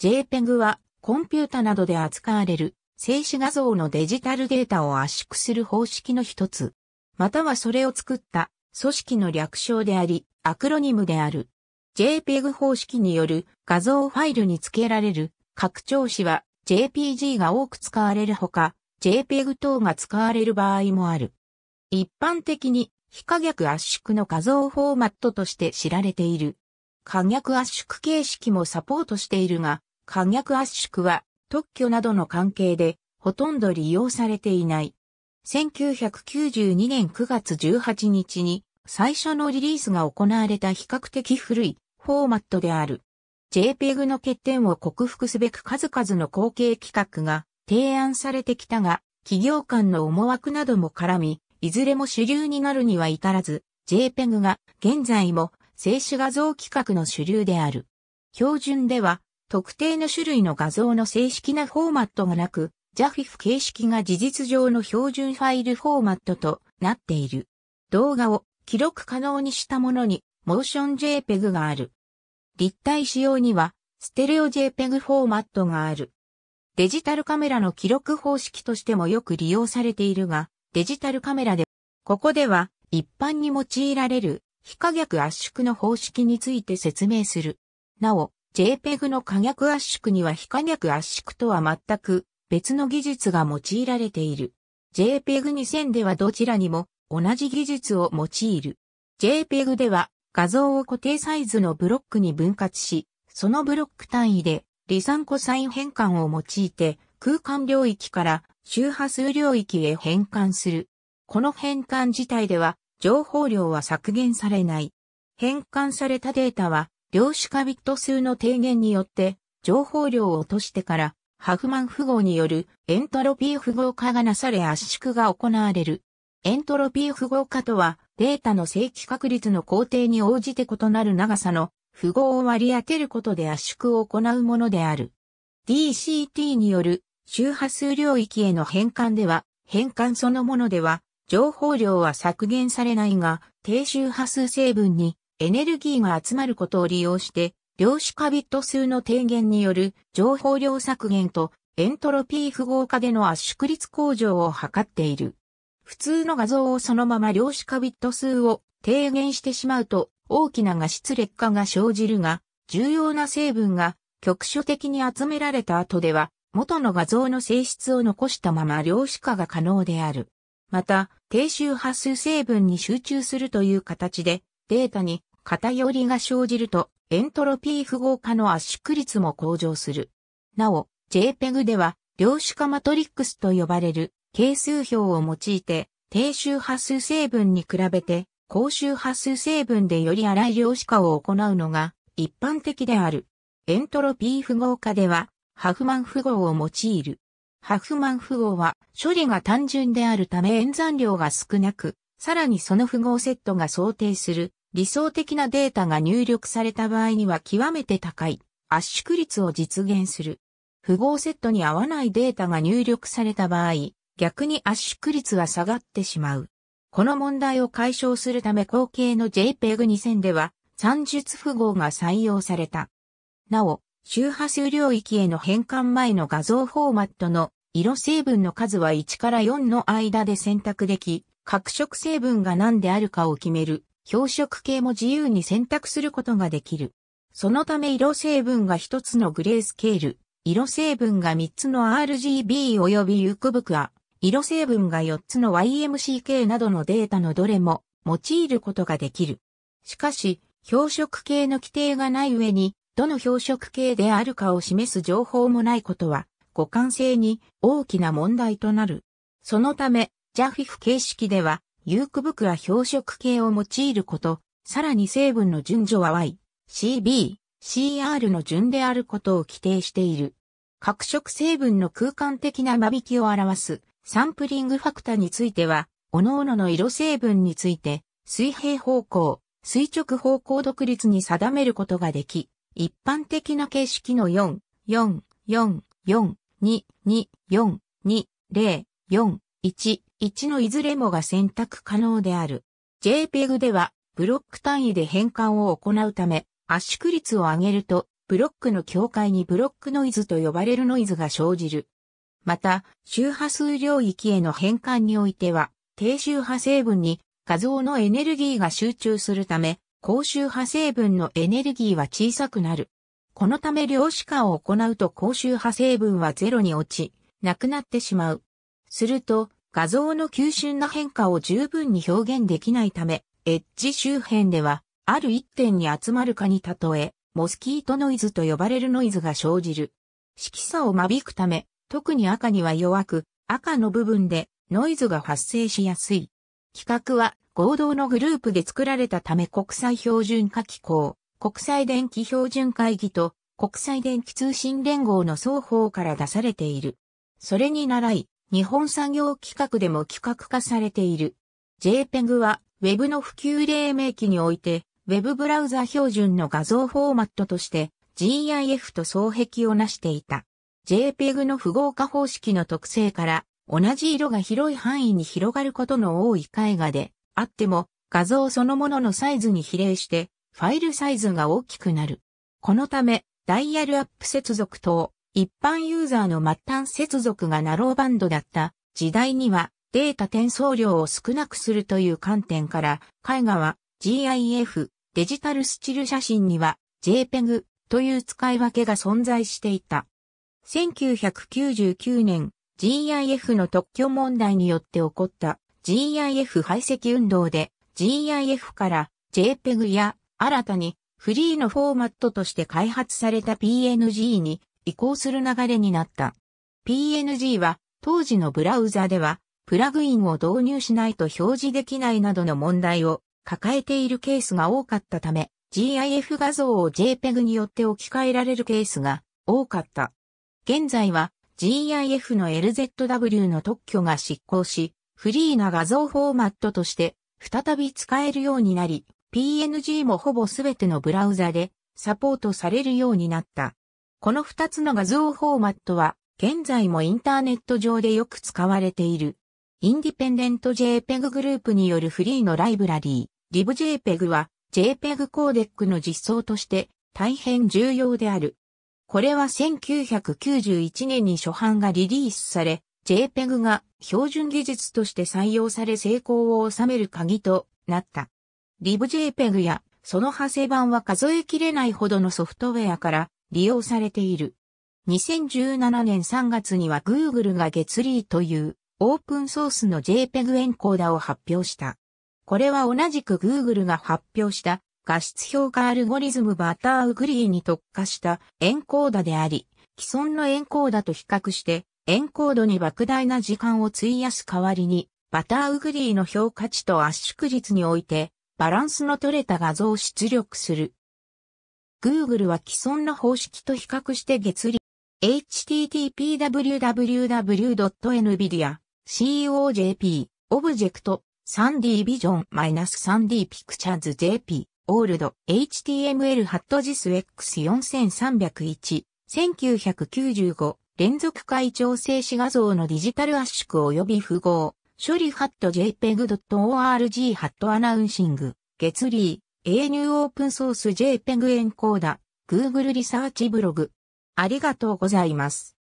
JPEG はコンピュータなどで扱われる静止画像のデジタルデータを圧縮する方式の一つ。またはそれを作った組織の略称であり、アクロニムである。JPEG 方式による画像ファイルに付けられる拡張子は JPG が多く使われるほか、JPEG 等が使われる場合もある。一般的に非可逆圧縮の画像フォーマットとして知られている。可逆圧縮形式もサポートしているが、可逆圧縮は特許などの関係でほとんど利用されていない。1992年9月18日に最初のリリースが行われた比較的古いフォーマットである。JPEG の欠点を克服すべく数々の後継企画が提案されてきたが、企業間の思惑なども絡み、いずれも主流になるには至らず、JPEG が現在も静止画像企画の主流である。標準では特定の種類の画像の正式なフォーマットがなく、JAFIF 形式が事実上の標準ファイルフォーマットとなっている。動画を記録可能にしたものに、モーション JPEG がある。立体仕様には、ステレオ JPEG フォーマットがある。デジタルカメラの記録方式としてもよく利用されているが、デジタルカメラで、ここでは一般に用いられる非可逆圧縮の方式について説明する。なお、JPEG の可逆圧縮には非可逆圧縮とは全く別の技術が用いられている。JPEG2000 ではどちらにも同じ技術を用いる。JPEG では画像を固定サイズのブロックに分割し、そのブロック単位で離散コサイン変換を用いて空間領域から周波数領域へ変換する。この変換自体では情報量は削減されない。変換されたデータは量子化ビット数の低減によって、情報量を落としてから、ハフマン符号によるエントロピー符号化がなされ圧縮が行われる。エントロピー符号化とは、データの正規確率の工程に応じて異なる長さの符号を割り当てることで圧縮を行うものである。DCT による周波数領域への変換では、変換そのものでは、情報量は削減されないが、低周波数成分にエネルギーが集まることを利用して、量子化ビット数の低減による情報量削減とエントロピー符号化での圧縮率向上を図っている。普通の画像をそのまま量子化ビット数を低減してしまうと大きな画質劣化が生じるが、重要な成分が局所的に集められた後では、元の画像の性質を残したまま量子化が可能である。また、低周波数成分に集中するという形で、データに偏りが生じると、エントロピー符号化の圧縮率も向上する。なお、JPEG では、量子化マトリックスと呼ばれる、係数表を用いて、低周波数成分に比べて、高周波数成分でより荒い量子化を行うのが、一般的である。エントロピー符号化では、ハフマン符号を用いる。ハフマン符号は処理が単純であるため演算量が少なく、さらにその符号セットが想定する理想的なデータが入力された場合には極めて高い圧縮率を実現する。符号セットに合わないデータが入力された場合、逆に圧縮率は下がってしまう。この問題を解消するため後継の JPEG2000 では算術符号が採用された。なお、周波数領域への変換前の画像フォーマットの色成分の数は1から4の間で選択でき、各色成分が何であるかを決める表色系も自由に選択することができる。そのため色成分が1つのグレースケール、色成分が3つの RGB 及びユクブクア、色成分が4つの YMCK などのデータのどれも用いることができる。しかし、表色系の規定がない上に、どの表色系であるかを示す情報もないことは、互換性に大きな問題となる。そのため、ジャフィフ形式では、ユークブクは表色系を用いること、さらに成分の順序は Y、CB、CR の順であることを規定している。各色成分の空間的な間引きを表すサンプリングファクタについては、各々の色成分について、水平方向、垂直方向独立に定めることができ、一般的な形式の4、4、4、4、2、2、4、2、0、4、1、1のいずれもが選択可能である。JPEG では、ブロック単位で変換を行うため、圧縮率を上げると、ブロックの境界にブロックノイズと呼ばれるノイズが生じる。また、周波数領域への変換においては、低周波成分に画像のエネルギーが集中するため、高周波成分のエネルギーは小さくなる。このため量子化を行うと高周波成分はゼロに落ち、なくなってしまう。すると、画像の急峻な変化を十分に表現できないため、エッジ周辺では、ある一点に集まるかに例え、モスキートノイズと呼ばれるノイズが生じる。色差を間引くため、特に赤には弱く、赤の部分でノイズが発生しやすい。企画は合同のグループで作られたため国際標準化機構、国際電気標準会議と国際電気通信連合の双方から出されている。それに習い、日本産業規格でも規格化されている。JPEG は Web の普及黎明期において Web ブラウザ標準の画像フォーマットとして GIF と双璧をなしていた。JPEG の符号化方式の特性から同じ色が広い範囲に広がることの多い絵画であっても画像そのもののサイズに比例してファイルサイズが大きくなる。このためダイヤルアップ接続等一般ユーザーの末端接続がナローバンドだった時代にはデータ転送量を少なくするという観点から、絵画は GIF、デジタルスチル写真には JPEG という使い分けが存在していた。1999年 GIF の特許問題によって起こった GIF 排斥運動で GIF から JPEG や新たにフリーのフォーマットとして開発された PNG に移行する流れになった。PNG は当時のブラウザではプラグインを導入しないと表示できないなどの問題を抱えているケースが多かったため GIF 画像を JPEG によって置き換えられるケースが多かった。現在は GIF の LZW の特許が執行し、フリーな画像フォーマットとして再び使えるようになり、PNG もほぼすべてのブラウザでサポートされるようになった。この2つの画像フォーマットは、現在もインターネット上でよく使われている。インディペンデント JPEG グループによるフリーのライブラリー、LibJPEG は JPEG コーデックの実装として大変重要である。これは1991年に初版がリリースされ、JPEG が標準技術として採用され成功を収める鍵となった。LibJPEG やその派生版は数えきれないほどのソフトウェアから利用されている。2017年3月には Google が月リーというオープンソースの JPEG エンコーダを発表した。これは同じく Google が発表した画質評価アルゴリズムバターグリーに特化したエンコーダであり、既存のエンコーダと比較してエンコードに莫大な時間を費やす代わりに、バターグリーの評価値と圧縮率においてバランスの取れた画像を出力する Google は既存の方式と比較して月利 http://www.nvidia.co.jp オブジェクト 3D ビジョン -3D ピクチャーズ JP オールド HTML ハット JISX4301 1995連続回調静止画像のディジタル圧縮及び符号処理ハット JPEG.org ハットアナウンシング月リー A ニュオープンソース JPEG エンコーダ、Google リサーチブログ。ありがとうございます。